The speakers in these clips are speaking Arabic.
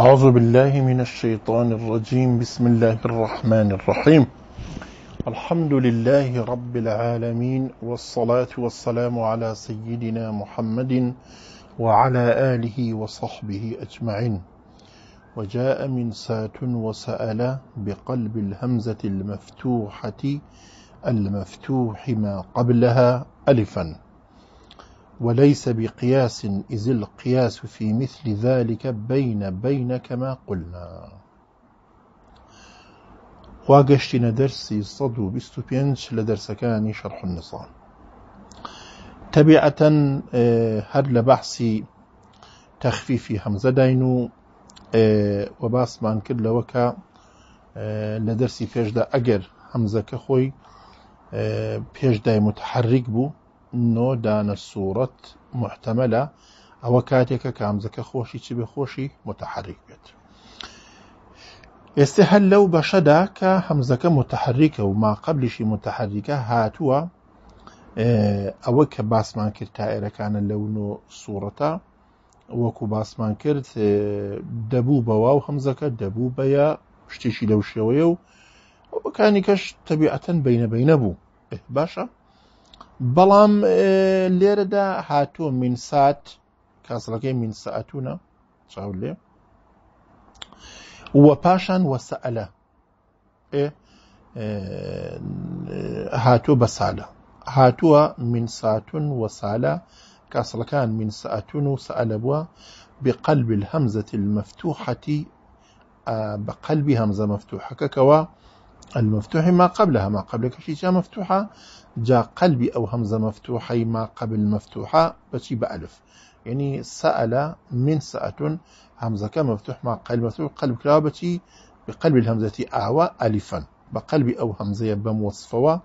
أعوذ بالله من الشيطان الرجيم بسم الله الرحمن الرحيم الحمد لله رب العالمين والصلاة والسلام على سيدنا محمد وعلى آله وصحبه أجمعين وجاء من سات وسأل بقلب الهمزة المفتوحة المفتوح ما قبلها ألفاً وليس بقياس إذ القياس في مثل ذلك بين بين كما قلنا واقشتنا درسي صدو لدرس لدرسكاني شرح النصان تبعة آه، هر لبحثي تخفيفي همزة داينو آه، وباس کرد لەوەکە لە لدرسي فيجدا ئەگەر هەمزەکە كخوي آه، فيجدا متحرك بو نۆ دانە سوورەت محتەمەلە ئەوە کاتێکە کامزەکە خۆشی چی بێ خۆشی متحرک بێت ئێستا هەر لەو بەشەدا کە هەمزەکە متحرکە و ما قبلیشی متحرکە هاتووە ئەوە کە باسمان کرد تائێرەکانە لەون و سوورەتە وەکو باسمان کرد دەبوو بەوا و هەمزەکە دەبوو بەیە شتێکی لەو شێوەیە و بەکانی کەش تەبیعەتەن بینەبینە بوو باشە؟ بەڵام آه، لێرەدا هاتو من سات مینسەعتونە چاو لێ وە پاشان وەسەئلە هاتوو بە سالە هاتووە مینساتون وەسالە من مینسەعتون و سەئلە بووە بقلب الهمزة المفتوحة آه، بقلب همزة مفتوحة ككوا المفتوح ما قبلها ما قبل شي جا مفتوحة جا قلبي أو همزة مفتوحة ما قبل مفتوحة بشي بألف يعني سأل من سأة همزة كان مفتوح ما قلب مفتوح قلب كلابتي بقلب الهمزة أعوى ألفا بقلبي أو همزة وصفوا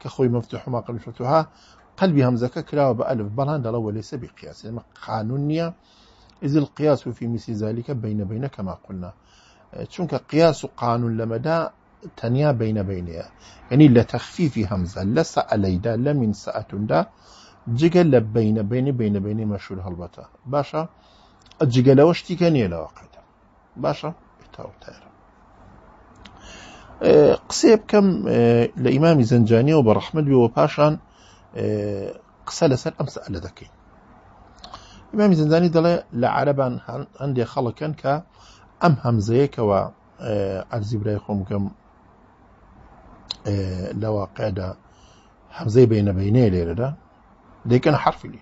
كخوي مفتوح ما قبل مفتوحة قلبي همزة كراوة بألف بلان دلو ليس بقياس يعني قانونية إذ القياس في مثل ذلك بين بين كما قلنا تشونك أه، قياس قانون لمدى تنيا بين بينيا يعني لا لتخفيف همزة لا عليدا لمن ساعتون دا جيجل بين بين بين بين مشهور هالبطا باشا جيجل وشتي كانيا لواقيدا باشا اتاو تايرا قصيب كم لإمام زنجاني وبرحمة بي وباشا قصة اه، اه، لسال أم سأل ذكي إمام زنجاني دلي لعربا عندي خلقا كأم همزيك و اه، عرضي برايخهم كم إيه، لوا قاعدة حمزة بين بينه ليرة دا ده كان حرف لي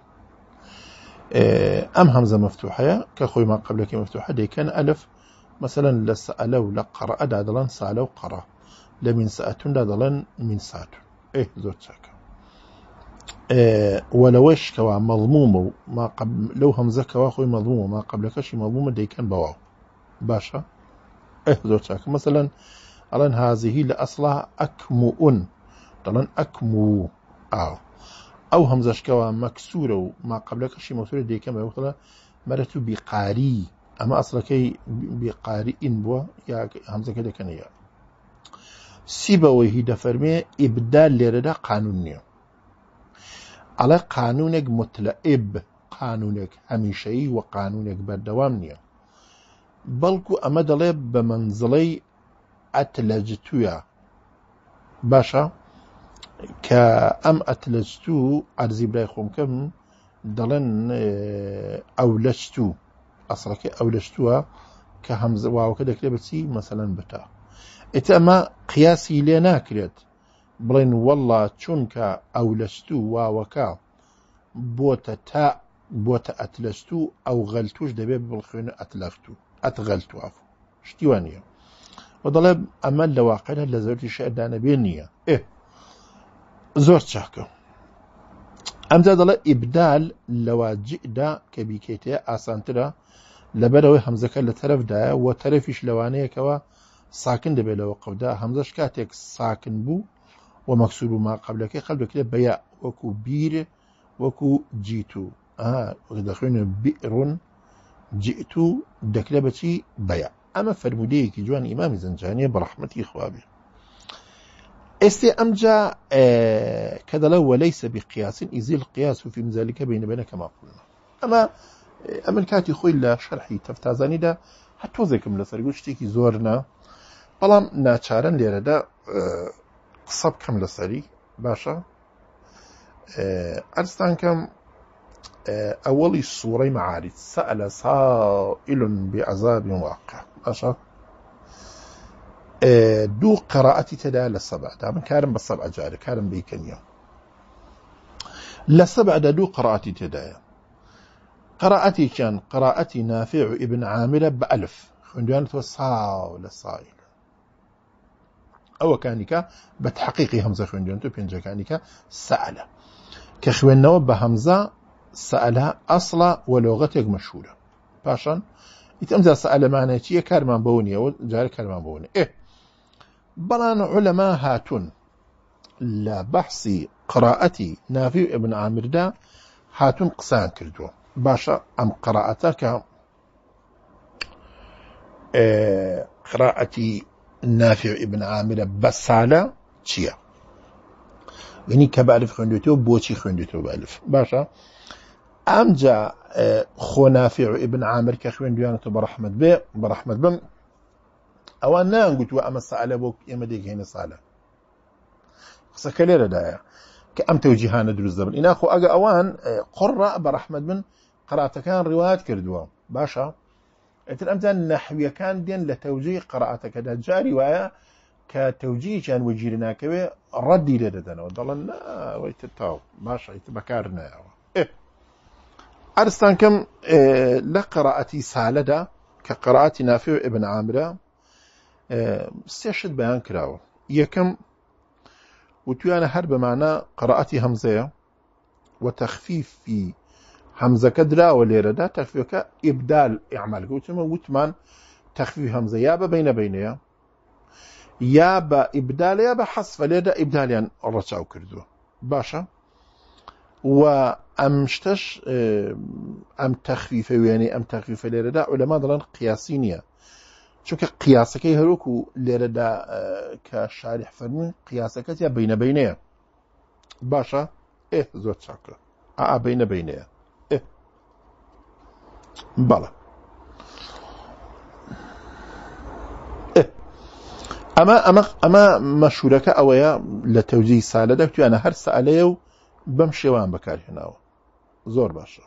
إيه، أم حمزة مفتوحة كخوي ما قبلك مفتوحة ده ألف مثلا لسأله لقرأ ده دلن سالو قرأ لمن سأتون ده دلن من سأتون إيه زود ساكا إيه، ولوش كوا مضمومه ما قبل لو همزة كوا خوي مضمومه ما قبلك شي مضمومه ده كان بواو باشا إيه زود ساكا مثلا ئەڵەن هازیهی لە ئەسڵا ئەکم و ئون دەڵەن ئەکم و ئاو ئەو هەمزشکەوە مەکسورە و ما قبلەکەشی مەسورە دیکەم وتڵە مەرەت و بیقاری ئەمە ئەسلەکەی بیقاری ئین بووە یا هەمزەکە دەکەنەیە سی بەوەی هی دەفەرمێ ئیبدا لێرەدا قانون نییە ئەڵە قانونێک متلە ئێب قانونێک هەمیشەی و قانونێک بەردەوام نییە بەڵکو ئەمە دەڵێ بە منزڵەی ئەتلەجتووە باشە کە ئەم ئەتلەجتوو ئەرزی برای خۆمکەم دەڵێن ئەو لەشتوو ئەسڵەکە ئەو لەشتووە کە هەمز واوکە دەکرێت بچی مەسەەن بتا ئێتە ئەمە قیاسی لێ ناکرێت بڵێن وەڵا چونکە ئەو لەشتوو واوەکە بۆتە تا بۆتە ئەتلەشت و ئەو غەلتوش دەبێت بڵخوێنە ئەتلەخت و ئەتغەلتوواف شتیوانە و دەڵێ ئەمە لە واقعە لە زۆری شعدانەبێ نییە ئێ زۆر چاکە ئەمجا دەڵێ ئیبدال لەواجیدا کە بیکێتەیە ئاسانترە لەبەرەوەی هەمزەکە لە تەرەفدایە و تەرەفیش لەوانەیەکەوە ساکن دەبێت لەوە قەودا هەمزەش کاتێک ساکن بوو و مەکسوب و ما قبلەکەی خەلبکرێت بەیە وەکو بیر وەکو جیت و دەخوێنە بیرون جیت و دەکرێ بەچی بەیە اما ئەمە که جوان امام زنجانی بە ڕحمەتی خوابێ ئێستێ ئەمجا کە دەڵە وەلەی سەبی قیاسین ئیزیل قیاس و فیمزالیکە بین بێنە کما پولنا اما ئەمن کاتی خوی لا خۆی لە شەرحی تەفتازانیدا هەتۆزێکم لە که زور نا بەڵام ناچارن لیره دا قصب کم لسری باشا ارستان کم ئەوەڵی سوورەی معارض سأل سائل بعذاب واقع باشا آه، دو قراءتي تدا للسبع دام كارم بالسبع جاري كارم بيكن يوم للسبع دا دو قراءتي تدا قراءتي كان قراءتي نافع ابن عامر بألف خندوان توصاو للصائل أو كانك بتحقيقي همزة خندوان تو بينجا كانك سألة كخوين نوب بهمزة سألة أصلا ولغتك مشهورة باشا ئەمجا سەعلەمانە چیە کارمان بەو نیەوە جار کارمان بوون ئێ بەڵان عولەما هاتوون لە بەحسی قڕائەتی نافی و ئەبن ئامردا هاتون قسان کردووە باشە ئەم قڕائەتە کە قڕائەتی نافی و ئبن ئامرە بە سالە چییە؟ گنی کە بەعرف خوێندوێتەوە بۆچی خوێندوێتەوە بەلف باشە ئەمجا خۆنافی و ئبن عامر کە خوێن دویانەوە بە ڕحمد بێ بە ڕحمد بم ئەوان نانگووت و ئەمە سالە بۆ ئێمە دێکهێنە سالە قسەکە لێرەدایە کە ئەم تەوجیهانە دروست دەبن ئیناخۆ ئەگە ئەوان قڕ بە ڕحمد بن قراتەکان ڕوات کردووە باشە ئەتر ئەمجان نەحویەکان دێن لە تەوجی قراتەکەدا جاری وایە کە تەوجییان وەگیرناکەوێ ڕەدی لێ دەدەنەوە دەڵەن ناوەی تاو باشە بەکار نایەوە أرستان كم آه، لە سالدة سالەدا نافع ابن عامر و آه، بيان كراو يكم وتيانا کراوە یەکەم وتویانە همزة وتخفيف في همزة كدرا تەخفیفی هەمزەکە دراوە لێرەدا تەخفیەکە ئیبدال وتمان تخفيف همزة يابا بين بینە يابا إبدال يابا حصف بە إبدال يعني ئیبدالیان كردو باشا و ئەم شتش ئەم تەخریفە وێنێ ئەم تەخریفە لێرەدا ئۆلەما دەڵەن قیاسی نییە چونکە قیاسەکەی هەروک و لێرەدا کە شاری حفەرمون قیاسەکەت یا بینە بینەیە باشە ئێ زۆر چاکە ئا بینە بینەیە بەڵە ئەمە ئەمە ئەمە مەشورەکە ئەوەیە لە تەوزی سالە دەکتوانە هەر سالەیە و بەم شێوان بەکارهێناوە زۆر باشە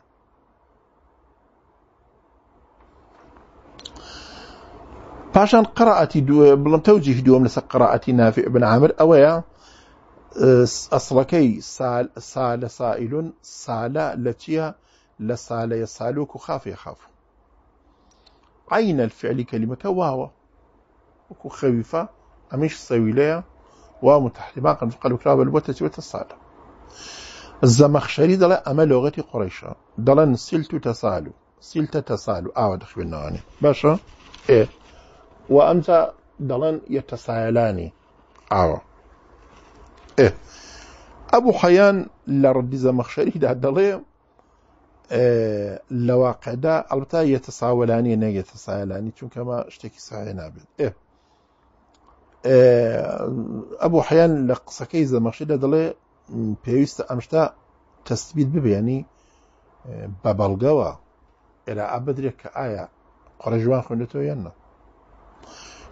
پاشان قراعەتی دو بلن تەوجیه دووەم لسا قراعەتی نافع بن عامر اويا اصلكي سال سائلون سائل سال لتيا لسال يسالوك خاف يخاف عين الفعل كلمة واو وكو خويفة اميش خەویفە واو سەویلەیە ما قلت قلت بەلبەتە چوێتە سالە زەمەخشەری دەڵێ ئەمە لۆغەتی قڕیشە دەڵێن سیلت و تەساال و سیلتە تەساال و ئاوە دەخوێنەوەنی باشە ئێ و ئەمجا دەڵێن یەتەسایلانی ئاوە ئێ ئەبوو حەیان لە ڕدی زەمەخشەریدا دەڵێ لە واقعدا ئەڵتا یەتەساوەلانی نەگەێتە سایلانی چونکەمە شتێکی سایە نابێت ئێ ئەبوو حیان لە قسەکەی زەمەخشیدا دەڵێ پێویستە ئەمشتا تەستبیت ببێنی اه، بە بەڵگەوە ئێرا ئابدرێک کە ئایا قڕژوان خوێنێتەوە یاننا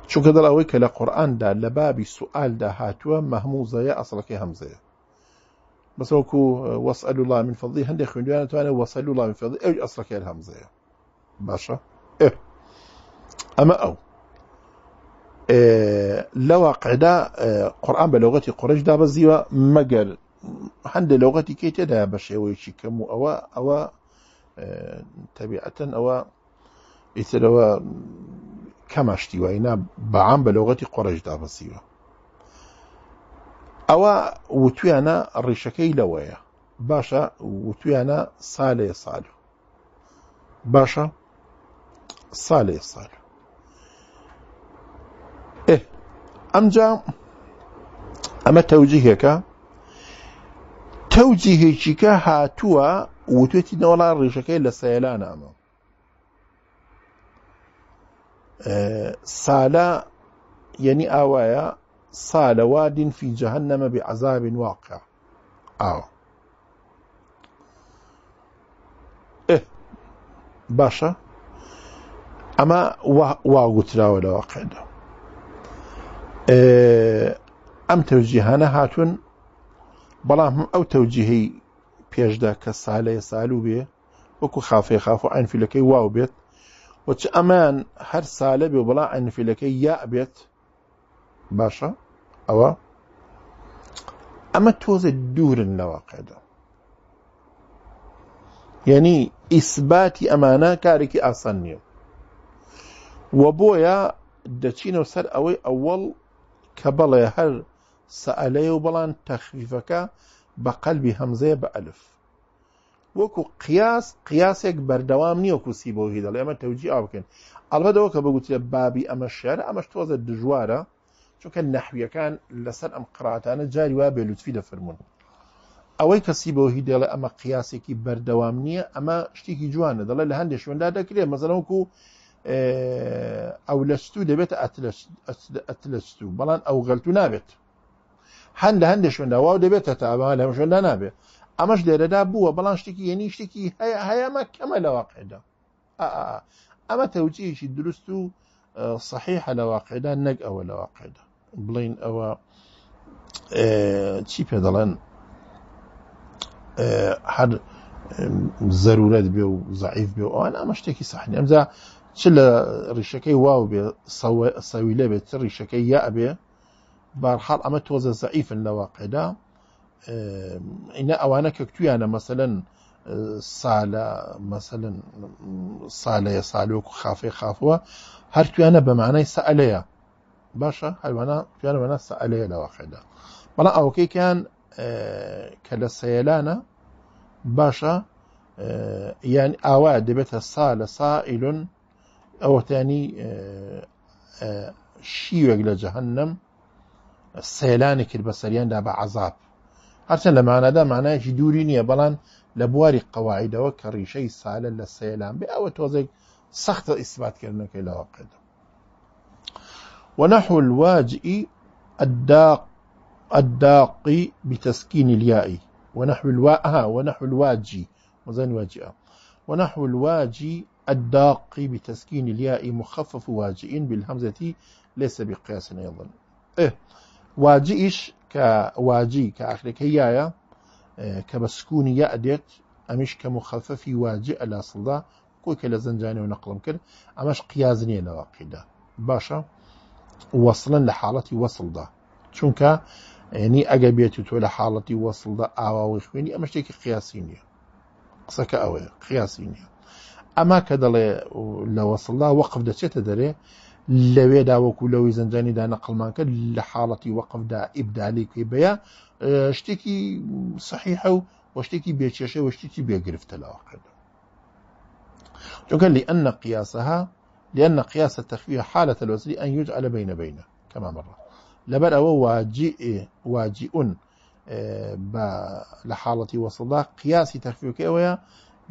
چونکە دەڵ ئەوەی کە لە قورآاندا لە بابی سوالدا هاتووە مەهموزەیە ئەسڵەکەی هەمزەیە بەسەوەکو اه، وەسئل الله من فضلی هەندێک خوێنوانێتوانە وەسەل الله من فضلی ئەو ئەسڵەکەی هەمزەیە باشە ئێ ئەمە ئەو لە واقعدا قورآان بە لەوغەتی قڕش دابەزیوە مەگەر هەندە لەوغەتی کەی تێدا بە شێوەیەکی کەم و ئەوە ئەوە تەبیعەتەن ئەوە ئیترەوە کەمەشتی واینا بەعام بە لەوغەتی قڕش دابەزیوە ئەوە وتویانە ڕیشەکەی لەوەیە باشە وتویانە سالێ ساال باشە سالێ ساال ئەمجا ئەمە تەوجیهەکە تەوجیهێکیکە هاتوا وتوتي نولا ڕێژەکەی لە أما نامە آه، سالە يعني اوايا سالەوا واد في جهنم بعذاب واقع أو آه. إيه، باشا أما واغوتلا ولا واقع ده. ئەم تەوجیهانە هاتوون بەڵام ئەو تەوجیهی پێشدا کە سالەیە سالوو بێ وەکو خافێ خاف و ئەنفیلەکەی واو بێت وچ ئەمان هەر سالە بێ بڵا ئەنفیلەکەی یا بێت باشە ئەوە ئەمە تۆزە دوورن لەواقعدا یعنی ئیسباتی ئەمانە کارێکی ئاسان نییە و بۆیە دەچینەوە سەر ئەوەی ئەوەڵ کە بەڵێ هەر سەعلەیە و بەڵان تەخریفەکە بە قەلبی هەمزەیە بە ئەلف وەکو قیاس قیاسێک بەردەوام نییە کوسی بۆ هیدەڵ ئەمە تەوجی ئا بکەین ئەڵبەتەوە کە بگوترێ بابی ئەمە شێر ئەمەش تۆزە دژوارە چونکە نەحویەکان لەسەر ئەم قراتانە جاری وا بێلوتفی دەفرمونون ئەوەی کەسی بۆ هی دێڵە ئەمە قیاسێکی بەردەوام نییە ئەمە شتێکی جوانە دەڵێ لە هەندێک شوێندا دەکرێت مەزەنەوەکو ئەو لەستو دەبێت ئەتلستو بەڵام ئەو غەلتو نابێت هەند لە هەندێک شوێنداوا و دەبێتە تاوا لە شوێندا نابێت ئەمەش لێرەدا بووە بەڵام شتێکی یەنی شتێکی هەیە هەیەمە کەمە لە واقعدا ئەمە تەوجیشی دروست و صحیح لە واقعدا نەک ئەوە لە واقعدا بڵین ئەوە چی پێ دەڵێن هەر زەرورەت بێ و زعیف بێ ئەوان ئەمە شتێکی سەحنی ئەمزا چ لە ڕیشەکەی واو بێ سەوی لە بێت چ ڕیشەکەی یا ئەبێ بارحاڵ ئەمە تۆزە زعیفن لە واقعدا ئینە ئەوانە کە تویانە مەسەن سالە مەسەن سالەیە سالۆک و خافەی خافەوە هەر تویانە بەمانای سەلەیە باشە هەروانە تویانە بەنا سەلەیە لە واقعدا بەڵام ئەوکەیکیان کە لە سەیەلانە باشە یان ئاوا دەبێتە سا لە سائلون او تاني اه، اه، لە جەهنم سەیلانی کرد بە سەریاندا عذاب هەرچەند لما انا دا معناه نییە بەڵام لە بواری قەواعیدەوە کە ڕیشەی سالە لە سەیلان بێ ئەوە تۆزێک سەختە ئیسباتکردنەکەی لەواقعدا ونحو الواجئ الداق الداقي بتسكين الياء ونحو الواء ونحو الواجي وزن واجئ ونحو الواجي الداق بتسكين الياء مخفف واجئ بالهمزة ليس بقياس أيضا إيه واجئش كواجي كآخرك هيايا آه، كبسكون يأدت أمش كمخفف واجئ لا صلدا كوك لزنجاني ونقلم كر أمش قيازني لواقيدا باشا وصلا لحالتي وصل دا چونك يعني أقبيتي تولى حالتي وصل ده أعوى خويني أمش تيكي قياسيني قصك أوي قياسيني ئەما کە دەڵێ لە وەسڵدا وەقف دەچێتە دەرێ لەوێ داوەکو لەوەی زەنجانیدا نەقلمان کرد لە حاڵەتی وەقفدا ئیبدالی کوێ بەیە شتێکی صحیحە و وەشتێکی بێچێشە وەشتێکی بێگرفتە لەوە کرد چونکە لأن قياسها لأن قياس التخفيف حالة الوزن أن يجعل بين بين كما مرة لبر أو واجئ واجئ لحالة وصل قياس تخفيف كيويا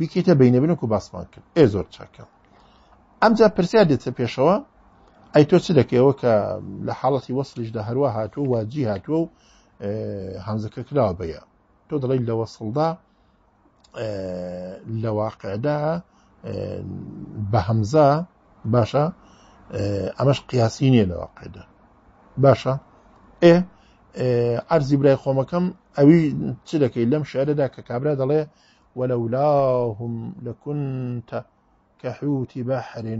بیکەیتە بینەبنک و باسمان کرد ئێ زۆر چاکە ئەمجا پرسیار دێتە پێشەوە ئەی تۆ چ دەکەیەوە کە لە حاڵەتی وەصلشدا هەروە هاتووە واجی هاتووە و هەمزەکە کراوە بەیە تۆ دەڵی لە وەسڵدا لە واقعدا بە هەمزە باشە ئەمەش قیاسی نییە لە واقعدا باشە ئێ ئەرزی برای خۆمەکەم ئەوی چ دەکەی لەم شارەدا کە کابرا دەڵێ ولولاهم لكنت كحوت بحر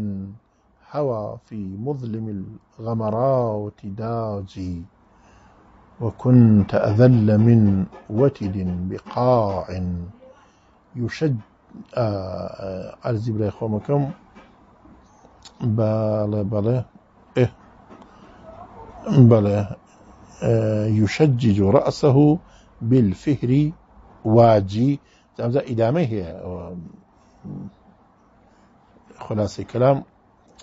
هوى في مظلم الغمرات داجي وكنت أذل من وتد بقاع يشد أرزي آه، آه، بلاي خومكم بله بله إيه بله آه، يشجج رأسه بالفهر واجي در ادامه هي خلاصة كلام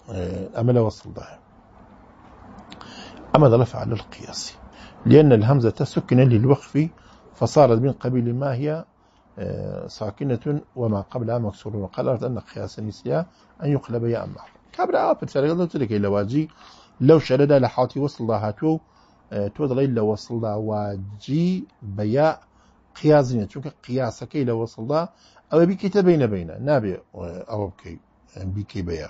آه، أمل وصل ده أما ظل فعل القياس لأن الهمزة سكن للوقف فصارت من قبيل ما هي آه، ساكنة وما قبلها مكسور وقال أن قياس النساء أن يقلب يا أمر كابر آب تسرق الله تلك إلا واجي لو شرد لحاتي وصل لها آه، تو تو ضليل لو وصل واجي بياء قياس نيا چونكه قياسه كي لو وصل دا او بي كتاب بين بين نابي او بكي بي بيا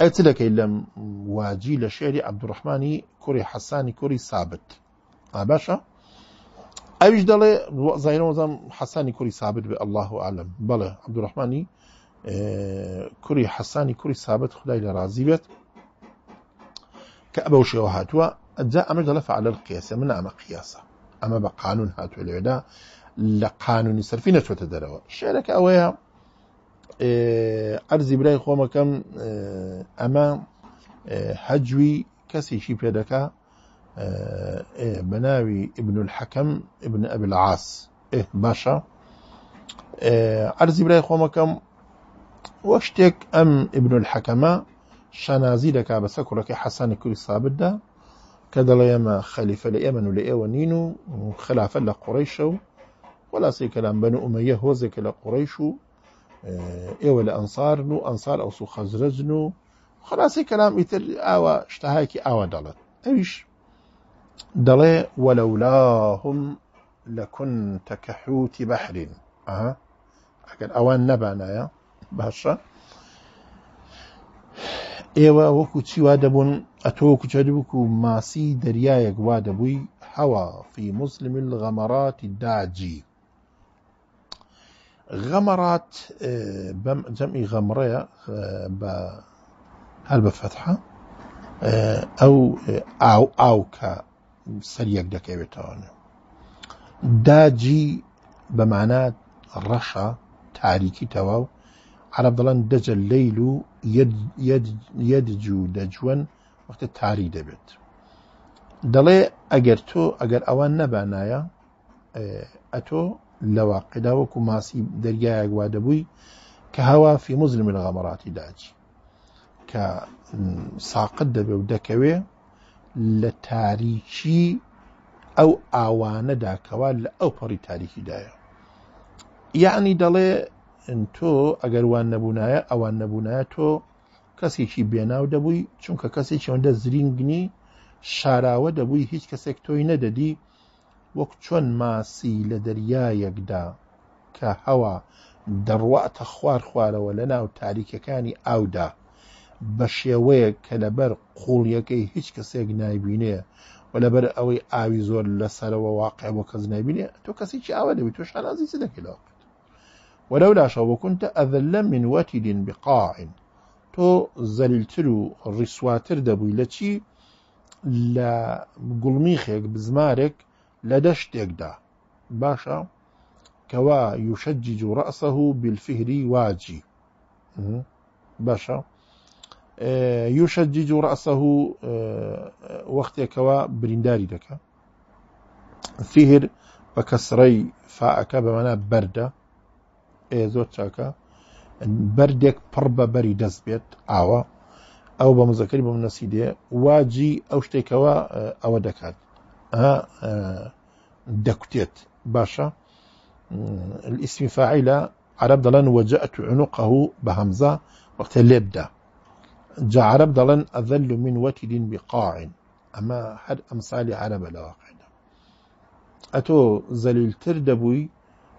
قلت لك الا واجي لشعر عبد الرحمن كوري حسان كوري ثابت باشا ايش دل زين وزم حسان كوري ثابت بالله اعلم بلى عبد الرحمن اه، كوري حسان كوري ثابت خداي لرازي بيت كابو شوهات و جاء امر فعل القياس من عم قياسه اما با قانون هاتو لەوێدا لە قانونی سەرفی نەچۆتە دەرەوە شرک ئەوەیە ارزی اه، برای خۆمەکەم اه، ئەمە اه، هەجووی کەسێکی پێدەکا بەناوی ابن الحەکەم ابن العاص العاس باشا ئەرزی برای خۆمەکەم وە شتێک ام ابن الحەکەمە شەنازی دەکا بەسە کوڕەکەی حەسانی کوری سابتدا کە دەڵێ ئێمە خەلیفە لە ئێمە و لە ئێوە نین و خلافە لە قڕیشە و وەلاسی کەلام بەن و ئومەیە هۆزێکە لە قڕیش و ئێوە لە ئەنسارن و ئەنسار ئەو سو خەزرەزن و خلاصی کەلام ئیتر ئاوە شتەهاکی ئاوە دەڵێت ئەویش دەڵێ وەلەولاهم لە کون تەکەحوتی بەحرین ئەگەر ئەوان نەبانایە باشە ئێوە وەکو چیوا دەبوون أتوك جربك ماسي دريايك وادبوي حوا في مسلم الغمرات الداجي غمرات آه، بم جمع غمرية آه، ب هل بفتحة آه، أو أو أو ك سريك دك داجي بمعنى رشا تاريكي تواو عرب ظلان دجا الليل يد يد يدجو دجوان وەختە تاری دەبێت دەڵێ ئەگەر تۆ ئەگەر ئەوان نەبانایە ئەتۆ لەواقعدا وەکو ماسی دەرگایەک وا دەبووی کە هەوا فی مزل من غەمەڕاتی داجی کە ساقت دەبێ و دەکەوێ لە تاریکی ئەو ئاوانەداکەوا لە ئەو پەڕی تاریکیدایە یعنی دەڵێ تۆ ئەگەر وان نەبوونایە ئەوان نەبوونایە تۆ کەسێکی بێناو دەبووی چونکە کەسێکی ئەوەندە زرینگنی شاراوە دەبووی هیچ کەسێک تۆی نەدەدی وەک چۆن ماسی لە دەریایەکدا کە هەوا دەڕواتە خوار خوارەوە لە ناو تاریکەکانی ئاودا بە شێوەیە کە لەبەر قوڵیەکەی هیچ کەسێک نایبینێ و لەبەر ئەوەی ئاوی زۆر لەسەرەوە واقع بۆ کەس نایبینێ تۆ کەسێکی ئاوە دەبی تۆ شانازی چ دەکەیت ولولا شوكنت أذل من وتد بقاع تۆ زەلیلتر و ڕیسواتر دەبووی لە چی لە گوڵمیخێک بزمارێک لە دەشتێکدا باشە کەوا یوشەجی جوڕەسە و بیلفهری واجی باشە یوشەجی جوڕەسە و وەختێکەوە برینداری دەکە فهر بە کەسڕی فعەکە بەمەە بەردە زۆر چاکە بردك بربا بري دزبيت اوا او ئاوە ئەو واجي مزەکەی بە منەسی دكات ها دكتيت شتێکەوە الاسم فاعل عرب دلن وجأت عنقه بهمزة وقت لبدا جاء عرب دلن أذل من وتد بقاع أما حد أمثال عرب لواقع أتو زليل تردبوي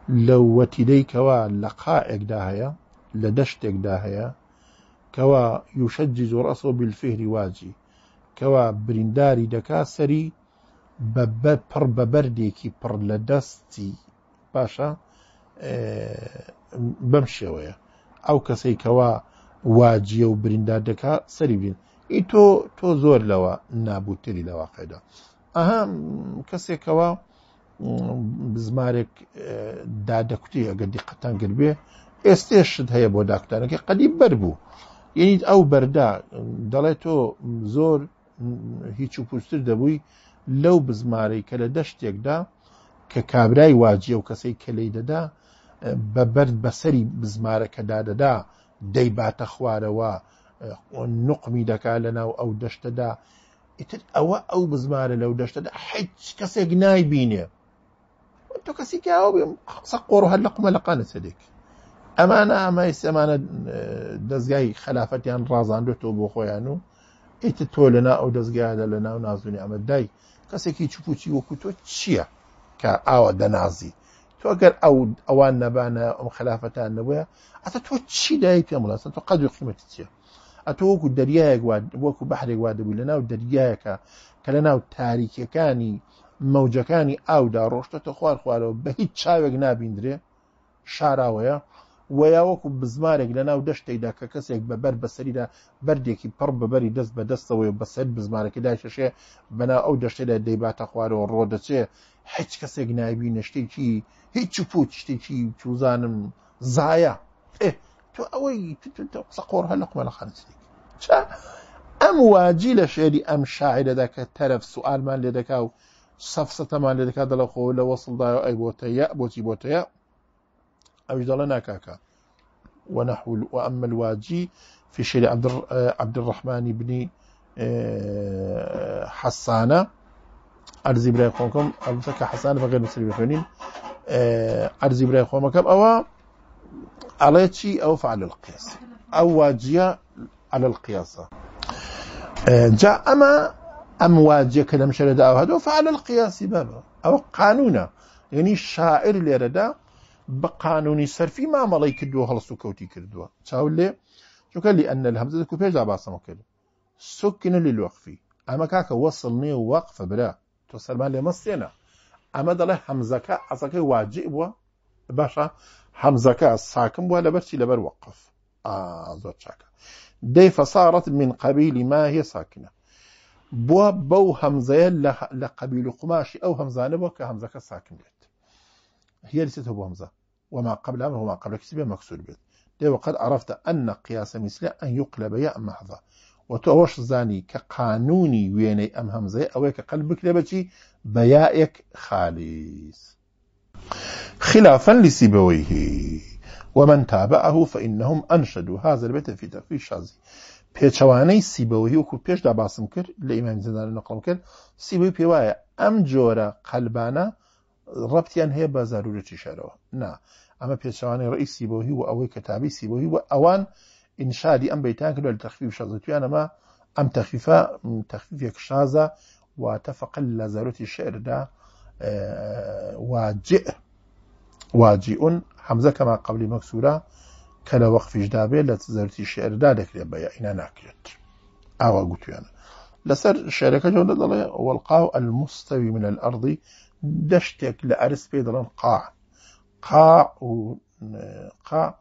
لو وتديك ولقائك داهيا لە دەشتێکدا هەیە کەوا یوشەجی زۆرەسەوە بیلفێری واجی کەوا برینداری دەکا سەری بە پڕ بە بەردێکی پڕ لە دەستی باشە بەم شێوەیە ئەو کەسەی کەوا واجیە و بریندار دەکا سەری بین ئی تۆ تۆ زۆر لەوە نابووتری لە واقعدا ئەها کەسێکەوە بزمارێک دادەکوتی ئەگەر دیقەتان گربێ ئێستێشت هەیە بۆ داکتارەکە قەدی بەر بوو یعنیت ئەو بەردا دەڵێت تۆ زۆر هیچ و پوستتر دەبووی لەو بزمارەی کە لە دەشتێکدا کە کابرای واجیە و کەسەی کەلەی دەدا بە بەرد بەسەری بزمارەکەدا دەدا دەیباتە خوارەوە نقمی دەکا لەناو ئەو دەشتەدا ئیتر ئەوە ئەو بزمارە لەو دەشتەدا هیچ کەسێک نایبینێ تۆ کەسی کە ئەو بێ قسە قۆڕ هەر لە قمە لە قانە سەدێک ئەمانە ئەمە ئێمانە دەستگای خلافەتیان ڕازاندوێتەوە بۆ خۆیان و ئیتە تۆ لەنا ئەو دەستگایە لە ناو نازونی ئەمە دای کەسێکی چپوچی وەکو تۆ چییە کە ئاوە دەنازی تۆگەر ئەو ئەوان نەبانە ئەم خلافەتان نەبە ئەتە تۆ چی دای پێم بڵاستە تۆ قەدر قیمەتی چییە ئەتۆ وەکو دەریایەک وەکو بەحرێک وادەبوو لە ناو دەریایەکە کە لە ناو تاریکەکانی مەوجەکانی ئاودا ڕۆشتە خوار خوارەوە بە هیچ چاوێک نابیندرێ شاراوەیە وەیا وەکو بزمارێک لە ناو دەشتێکدا کە کەسێک بەبەر بەسەریدا بەردێکی پڕ بەبەری دەست بە دەستەوەی بەسەر بزمارەکەدا شەشێ بەنا ئەو دەشتێدا دەیباتە خوارەوە ڕۆ دەچێ هیچ کەسێک نایبی نشتێکی هیچ پوت شتێکی چوزانم زایە تو ئەوەی قۆڕ هە لەقمە لە خەنسێک ئەم واجی لە شێری ئەم شاعرەدا کە تەرەف سوالمان لێ دەکا و سەفسەتەمان لێ دەکات دەڵە خۆ لە وەسڵدا ئەی بۆتەیە بۆچی بۆتەیە أوش دلنا كاكا ونحو وأما الواجي في شيء آه، عبد الرحمن بن آه، حسانة أرزي براي خومكم أبتك حسانة فغير مسلم بخونين آه، أرزي براي أو على شيء أو فعل القياس أو واجية على القياس جاء أما أم واجية كلام شرد أو هذا فعل القياس بابا أو قانونا يعني الشاعر اللي رده بە قانونی سەرفی مامەڵی کردووە هەڵست و کەوتی کردووە چاو لێ چونکە لی ئەنە لە هەمزە دەکو پێش كده سكن سکنە لی لوەخفی ئەمە کاکە وەسڵ نیە وەقفە برا تۆ سەرمان لێ مەستێنە ئەمە دەڵێ هەمزەکە ئەسەکەی واجی بووە باشە هەمزەکە ساکم بووە لە بەرچی لەبەر وەقف زۆر چاکە دەی فەسارەت من قبيل ما هي ساكنة بو بو همزة لقبيل قەبیل أو همزة نبو كهمزة كا ساكن هەمزەکە ساکن بێت هەرسێتەوە بۆ وما قبلها وما قبل كسبه مكسور بيت دي وقد عرفت أن قياس مثله أن يقلب يا محضة وتوش زاني كقانوني ويني أم همزة أو كقلبك لبتي بيائك خالص خلافا لسيبويه ومن تابعه فإنهم أنشدوا هذا البيت في تقرير شازي پێچەوانەی سیبەوەی وەکو پێشدا باسم کرد لە ئیمانی زندان نەقڵم کرد سیبەی پێ ئەم جۆرە قەلبانە ڕەتیان هەیە بە زارورەتی شارەوە نا ئەمە پێچوانەی ڕئی سیبۆهی و ئەوەی کەتابی سیبۆهی و ئەوان ئینشادی ئەم بیتان کرد لە تەخفیف شەزتویان ئەمە ئەم تەخفیفە تەخفیفێک شازە واتە فقل لە زارەتی شعردا واجئ واجئون حەمزە کەما قبلی مەکسورە کە لە وەخفیش دابێت لە زەرتی شعردا دەکرێت بە یاعینا ناکرێت ئاوا گوتوێنە لەسەر شعرەکە جۆ دەڵێ وەڵقاو المستەوی من الأرضی دشتك لأرس ئەرس قاع قاع و قاع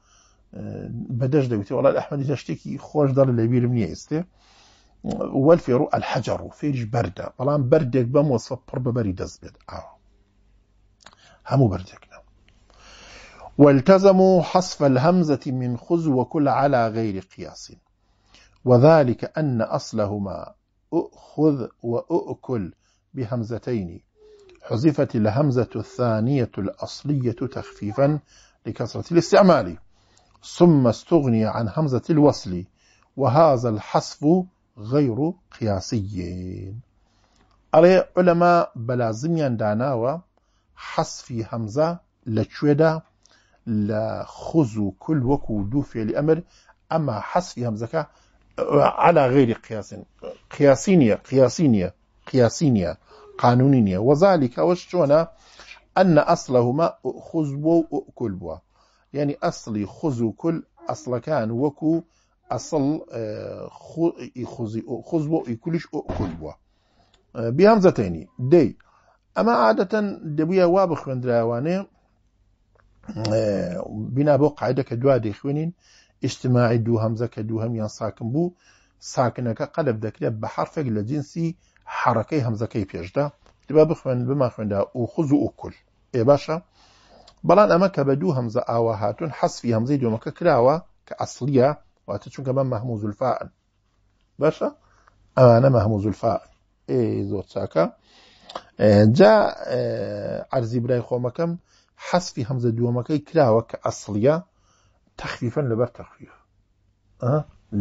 آه، بدش دەوتی وڵات ئەحمەدی دشتك خۆش دار اللي نییە ئێستێ والفێڕ و ئەلحەجر و فێریش بەردە بەڵام بەردێک بە مۆسە پڕ بەبەری دەست آه. بردك نعم. والتزموا حصف الهمزة من خز وكل على غير قياس وذلك أن أصلهما أؤخذ وأؤكل بهمزتين حذفت الهمزة الثانية الأصلية تخفيفا لكثرة الاستعمال ثم استغني عن همزة الوصل وهذا الحذف غير قياسي أري علماء بلازميا داناوا حصف همزة لە کوێدا لە كل وكو دوفي لأمر أما دوو فێلی ئەمر ئەمە حەسفی هەمزەکە علا غێری قانونی نییە وەزالیک ئەوەش چۆنە ئەنە ئەسلەهما خوز بووە و کول بووە یعنی ئەسلی خوز و کول ئەسلەکان وەکو ئەسڵ خوز بۆ ئیکولیش کول بووە بیام زەتێنی دەی ئەمە عادەتەن دەبویە وا بخوێنراوانێ بنا بۆ قاعدەکە دوا دەیخوێنین ئیشتماعی دوو هەمزەکە دوو هەمیان ساکن بوو ساکنەکە قەلب دەکرێت بە حرفێک لە جنسی حرەکەی هەمزەکەی پێشدا دبا بخوێن بما خوێندا و خوز و ئوکل ئێ باشە بەڵام ئەمە کە بە دوو هەمزە ئاوا هاتون حەسفی هەمزەی دومەکە کراوە کە ئەسلیە واتە چونکە بە مەحموو زولفاان باشە ئەمانە مەحموو زولفاان ئێ زۆر چاکە جا ئەرزی برای خۆمەکەم حەسفی هەمزە دووەمەکەی کراوە کە ئەسلیە تەخفیفەن لەبەر تەخفیف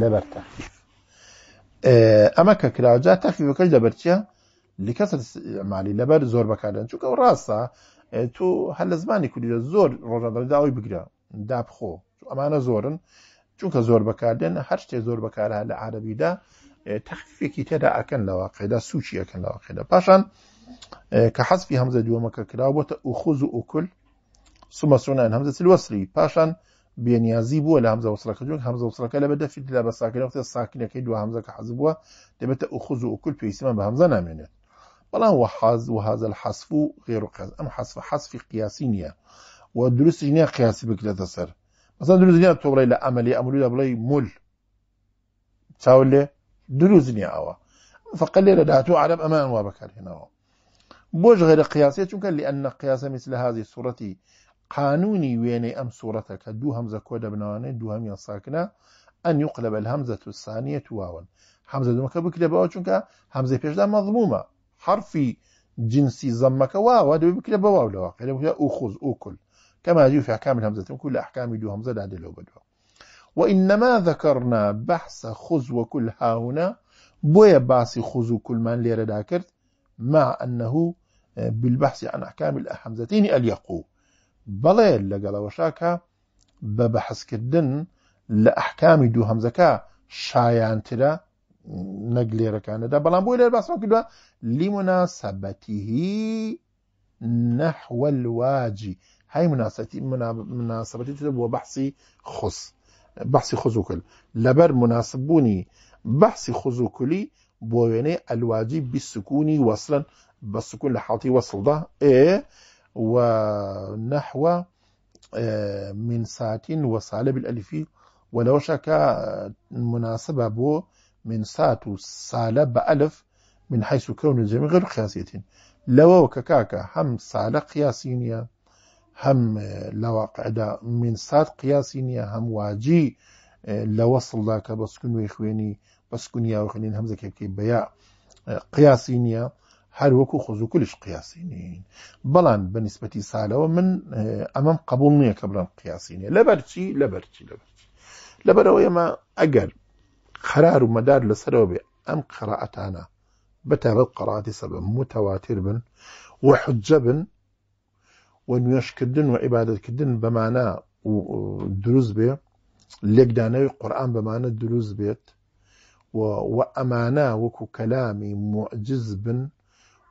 لەبەر تەخفیف ئەمە کە کراوجا تەخیەکەش دەبەرچیە لی کەس مالی لەبەر زۆر بەکارن چونکە و ڕاستە تۆ هەر لە زمانی کوردی زۆر ڕۆژەداوی بگرە دابخۆ ئەمانە زۆرن چونکە زۆر بەکاردێن هەر شتێ زۆر بەکارە لە عربیدا تەخفێکی تێدا ئەکەن لەوە قێدا سوچی ئەەکەن لەوە قێدا پاشان کە حەسبی هەمزە دووەمەکە کراوە بۆتە ئوخۆز و ئوکل سومەسونان هەمزە سلوەسری پاشان بێنیازی بووە لە همزه وسرەکە جوک هەمزە وسرەکە لە بەدەفی لا بە ساکنەوەتە ساکنەکەی دو هەمزەکە حەز بووە دەبێتە ئوخز و وکل پێیسمان بە هەمزە نامێنێت بەڵام وحاز و هذا الحەسف و غێر قەز ئەم حەسف حەسفی قیاسی نییە و دروستی نییە قیاسی بکرێتە سەر مثلا دروست نیە تۆ بڵێ لە ئەمەلی ئەمرودا بڵێ مول چاو لێ دروست نیە ئەوە فقط لێرە داهاتوو عرب ئەمان وا بەکارهێنەوە بۆش غێرە قیاسە چونکە لأن قیاسە مثل هذه صورەتی قانوني ويني أم صورتك دو همزة كود بنوانة دو همية ساكنة أن يقلب الهمزة الثانية واوا همزة دومك بكلب واوا چونك همزة دا مضمومة حرفي جنسي زمك واوا دو بكلب واوا لواقع لبكلب أخوز أكل كما يجب في أحكام الهمزة كل أحكام دو همزة دا دلو بدوا وإنما ذكرنا بحث خذ وكل ها هنا بويا باسي خذ وكل من ليرة داكرت مع أنه بالبحث عن أحكام الهمزتين اليقو بەڵێ لەگەڵەوەشاکە بە بەحەسکردن لە ئەحکامی دوو هەمزەکە شایانترە نەک لێرەکانەدا بەڵام بۆی لێر باسەوە کردوە لیمونا سەبەتیهی نەحوەلواجی هەی مناسەتی مناسبەتی تر بووە بەحسی خوس بەحسی خزوکل لەبەر مناسببوونی بەحسی خزوکلی بۆ وێنەی ئەلواجی بیسکوونی وەصلن بە سکون لە حڵتی وەسڵدا ئێ ونحو آه، من سات وصالب الألفي ولو شكا آه، مناسبة بو من سات وصالب ألف من حيث كون الجميع غير قياسية لو وككاكا هم صالة قياسينية هم آه، لواقعدا من سات قياسينية هم واجي لوصل لك بسكن ويخويني بسكن يا وخنين هم كيف بياء قياسينية هەر وەکو خۆزوکلش قیاسی نین بەڵام بەنسبەتی سالەوە من آه، امام قبول نییە کە بڵم قیاسینێ لە بەرچی لە بەرچی لە بەرچی لەبەرەوە ئێمە ئەگەر قرار و مەدار لەسەرەوە بێ ئەم قراعەتانە بەتابەت قەراتی سەبم متەواتر بن و حجە بن و نوێشکردن و عیباەتکردن بەمانە و دروست بێ لێکدانەوەی قورآان بەمانە دروز بێت و ئەمانە وەکو کەلامی معجز بن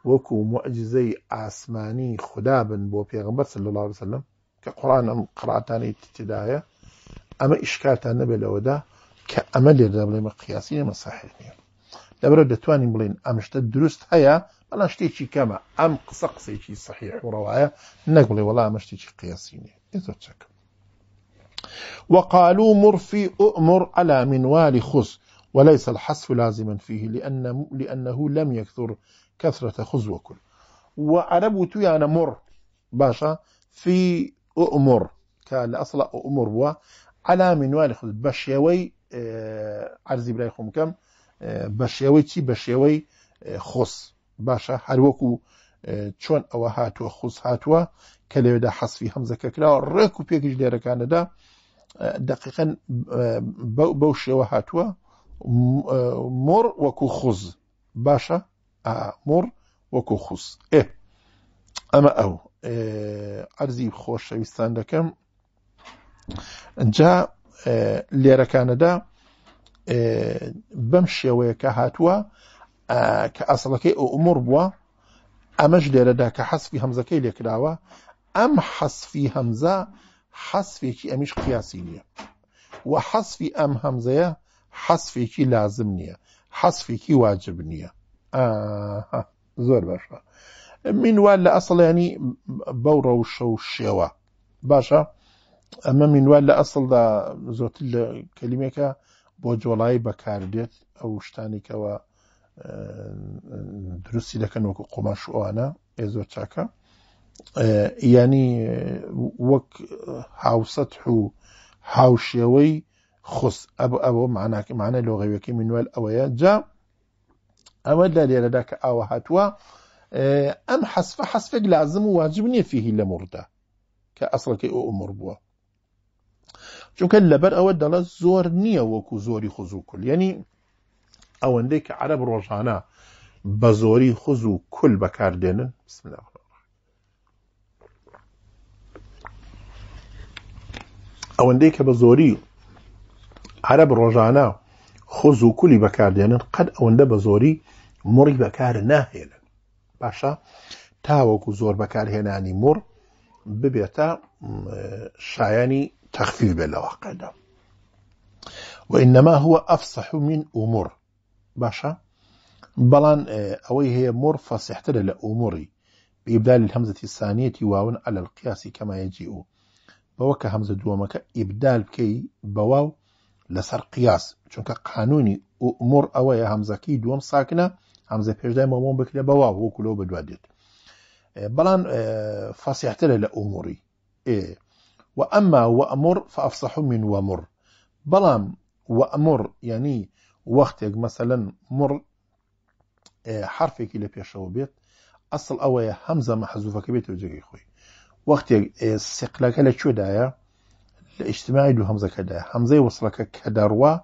وكو معجزي آسماني خدا بو بۆ صلى الله عليه وسلم كقرآن قرآتاني ئەم أما تدایە ئەمە ئیشکاتان كأمل کە ئەمە لێدا بڵێمە قیاسی ئەمە ساحر نیە دەبرە دەتوانین بڵین ئەمشتە دروست هەیە بەڵام شتێکی کەمە ئەم قسە قسێکی سەحیح وڕەوایە نەک بڵێ وەڵا ئەمەشتێکی قیاسی نیە وقالوا مرفي أؤمر على منوال خص وليس الحصف لازما فيه لأن لأنه لم يكثر كثرة خزوكم وعرب تويانا مر باشا في أمر كان أصلا أمر هو على منوال خذ بشيوي عرزي براي خمكم بەشێوەی چی بەشێوەی خۆس باشە هەروەکو چۆن ئەوە هاتووە خوس هاتووە کە لەوێدا حەسفی هەمزەکە کراوە ڕێک و پێکیش لێرەکانەدا دقیقەن بەو شێوە هاتووە مۆر وەکو خوز باشە ئامر وەکو خوس ئێ ئەمە ئەو ئەرزی خۆشەویستان دەکەم جا لێرەکانەدا بەم شێوەیە کە هاتووە کە ئەسڵەکەی ئەو عمر بووە ئەمەش لێرەدا کە حەسفی هەمزەکەی لێکراوە ئەم حەسفی هەمزە حەسفێکی ئەمیش قیاسی نییە و حەسفی ئەم هەمزەیە حەسفێکی لازم نییە حەسفێکی واجب نییە زۆر باشە مینوال لە ئەسڵیانی بەو ڕەوشە و شێوە باشە ئەمە مینوال لە ئەسڵدا زۆتر لە کللیمێکە بۆ جۆڵایی بەکاردێت ئەو شتانێکەوە دروستی دەکەن وەکو قۆماشوانە ئێ زۆر چاکە ینی وەک هاوسەت و هاوشێوەی خست ئەب ئەوە معناکە مانە لۆغەوەکی مینوال ئەوەیە جا ئەوە لە لێرەدا کە ئاوە هاتووە ئەم حەسفە حەسفێک لازم و واجب نییە فیهی لە موردا کە ئەسڵەکەی ئەو عمر بووە چونکە لەبەر ئەوە دەڵە زۆر نییە وەکو زۆری خز و کول یعنی ئەوەندەی کە عرب ڕۆژانە بە زۆری خز و کول بەکاردێنن بسم ئەوەندەی کە بە زۆری عرب ڕۆژانە خۆز و کولی بەکاردێنن قەت ئەوەندە بە زۆری مڕی بەکارە ناهێنن باشە تاوەکو زۆر بەکارهێنانی مڕ ببێتە شایانی تەخفیل بێ لە واقعدا وإنما هو أفصح من أمور باشا بلان أوي هي مر فصحت لأموري بإبدال الهمزة الثانية واو على القياس كما يجيء بوك همزة دومك إبدال كي بواو لسر قياس چونك قانوني أمر أوي همزكي دوم ساكنة همزة بيجدا مامون بكلا بوا هو كلو بدوديت بلان فصيحتله لأموري إيه وأما وأمر فأفصح من ومر بلان وأمر يعني وقتك مثلا مر حرفك اللي بيشو بيت أصل أوي همزة محذوفة كبيت وجهي خوي وقتك سقلك لشو دايا لاجتماعي دو همزة كدا همزة وصلك كدروا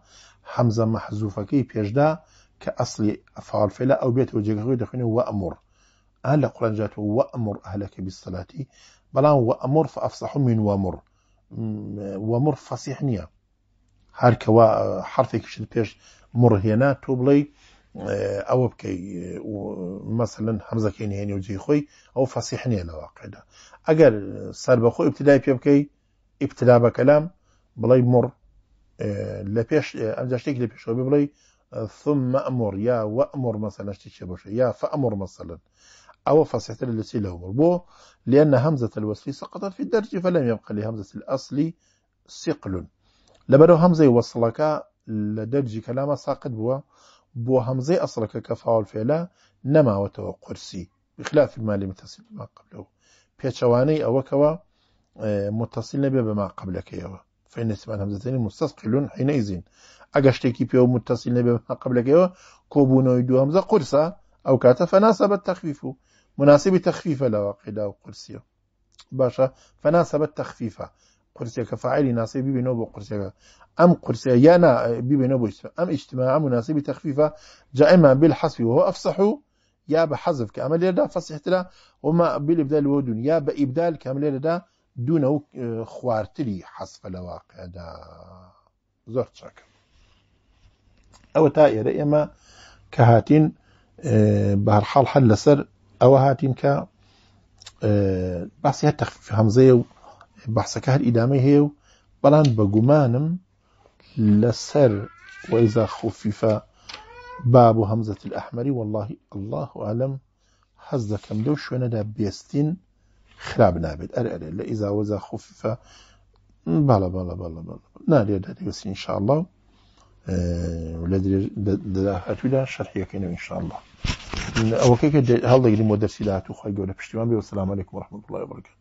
همزة محزوفة كي بيجدا كأصل أفعال فعل أو بيت وجهه دخينه وأمر أهل القرآن جاته وأمر أهلك بالصلاة بلا وأمر فأفصح من وأمر وأمر فصيح نيا هارك حرفك شد بيش مر هنا توبلي اه، أو بكي مثلا همزة كيني هيني وجي خوي أو فصيح نيا واقعدا ده أقل سربخو ابتدائي بيبكي ئیبتلا بكلام بلاي مر آه، لبيش لە پێش ئەمجا شتێک لە ثم امر يا وأمر مثلا شتێکی باشە يا فأمر مثلا أو فصحت التي له مربو لأن همزة الوصل سقطت في الدرج فلم يبقى لهمزة الأصل سقل لبرو همزة وصلك لدرج كلام ساقط بو بو همزة أصلك كفاول فعلا نما وتو قرسي بخلاف لم تصل ما قبله بيتشواني أو كوا متصل نبێ بما ما قبلەکەیەوە فإن هەمزەتنی مستەسقلون حینەیزین ئەگە شتێکی پێوە متصل نبێ ما قبلەکەیەوە کۆبوونەوەی دو هەمزە قرسە ئەو کاتە فەناسە بە التخفيف و مناسبی تەخفیفە لەوە قیدا و قرسیە باشە فەناسە بە تەخفیفە قرسەکە فعلی ناسی ببینەوە أم قرسەکە ئەم قرسە یانا ببینەوە اجتماع مناسب تەخفیفە جائما بالحسب وهو أفصح يا بحذف كامل يدا فصحت له وما بالإبدال ودون يا بإبدال كامل يدا دوونە و آه، خوارتری حەسفە لە واقعدا زۆر چاکە ئەوە تا ئێرە ئێمە کە هاتین آه، بارحاڵ حل لەسەر او هاتین کە آه، باسی هەر تەخفیف هەمزەیە و بەحسەکە هەر ئیدامی هەیە و بەڵام بەگومانم لەسەر وەیزا خوفیفە باب همزه الأحمەری والله الله عالم حەز دەکەم لەو شوێنەدا بێستین خراب نابێت ئەر ئەرێ لە ئیزاوەزا خۆفیفە باڵە باڵە باڵە باڵ نارێ دەدەوەسی انشاءله لە هەتوودا شەرحیەکەینەوە انشاءله ئەوەکەی کە هەڵدەگریم بۆ دەرسیدات و خۆی گەورە پشتیوان بێ و والسلام عليكم ورحمة الله وبركاته